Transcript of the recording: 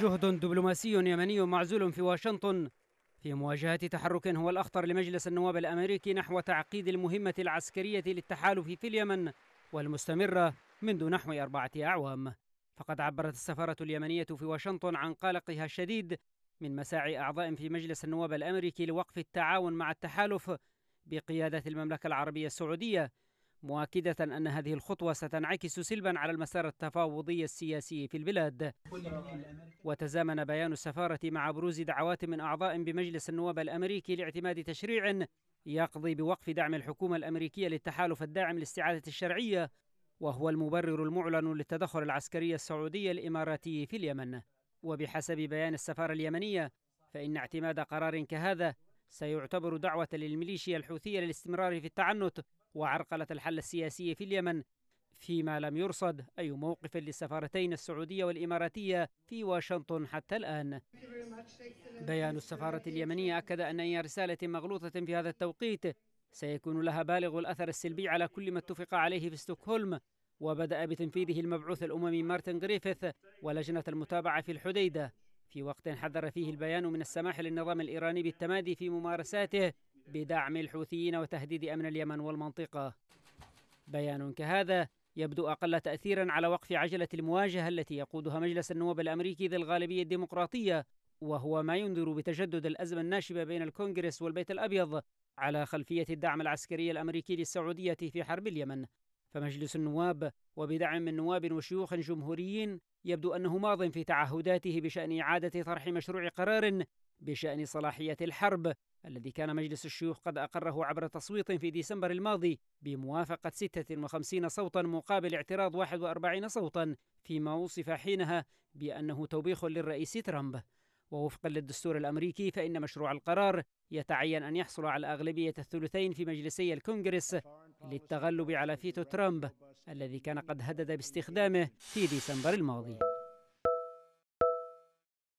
جهد دبلوماسي يمني معزول في واشنطن في مواجهة تحرك هو الأخطر لمجلس النواب الأمريكي نحو تعقيد المهمة العسكرية للتحالف في اليمن والمستمرة منذ نحو أربعة أعوام فقد عبرت السفارة اليمنية في واشنطن عن قلقها الشديد من مساعي أعضاء في مجلس النواب الأمريكي لوقف التعاون مع التحالف بقيادة المملكة العربية السعودية مؤكدة أن هذه الخطوة ستنعكس سلبا على المسار التفاوضي السياسي في البلاد وتزامن بيان السفارة مع بروز دعوات من أعضاء بمجلس النواب الأمريكي لاعتماد تشريع يقضي بوقف دعم الحكومة الأمريكية للتحالف الداعم لاستعادة الشرعية وهو المبرر المعلن للتدخل العسكري السعودي الإماراتي في اليمن وبحسب بيان السفارة اليمنية فإن اعتماد قرار كهذا سيعتبر دعوة للميليشيا الحوثية للاستمرار في التعنت وعرقلة الحل السياسي في اليمن فيما لم يرصد أي موقف للسفارتين السعودية والإماراتية في واشنطن حتى الآن بيان السفارة اليمنية أكد أن أي رسالة مغلوطة في هذا التوقيت سيكون لها بالغ الأثر السلبي على كل ما اتفق عليه في ستوكهولم وبدأ بتنفيذه المبعوث الأممي مارتن غريفيث ولجنة المتابعة في الحديدة في وقت حذر فيه البيان من السماح للنظام الإيراني بالتمادي في ممارساته بدعم الحوثيين وتهديد امن اليمن والمنطقه. بيان كهذا يبدو اقل تاثيرا على وقف عجله المواجهه التي يقودها مجلس النواب الامريكي ذي الغالبيه الديمقراطيه وهو ما ينذر بتجدد الازمه الناشبه بين الكونغرس والبيت الابيض على خلفيه الدعم العسكري الامريكي للسعوديه في حرب اليمن. فمجلس النواب وبدعم من نواب وشيوخ جمهوريين يبدو انه ماض في تعهداته بشان اعاده طرح مشروع قرار بشأن صلاحية الحرب الذي كان مجلس الشيوخ قد أقره عبر تصويت في ديسمبر الماضي بموافقة 56 صوتا مقابل اعتراض 41 صوتا فيما وصف حينها بأنه توبيخ للرئيس ترامب ووفقا للدستور الامريكي فان مشروع القرار يتعين ان يحصل على اغلبيه الثلثين في مجلسي الكونغرس للتغلب على فيتو ترامب الذي كان قد هدد باستخدامه في ديسمبر الماضي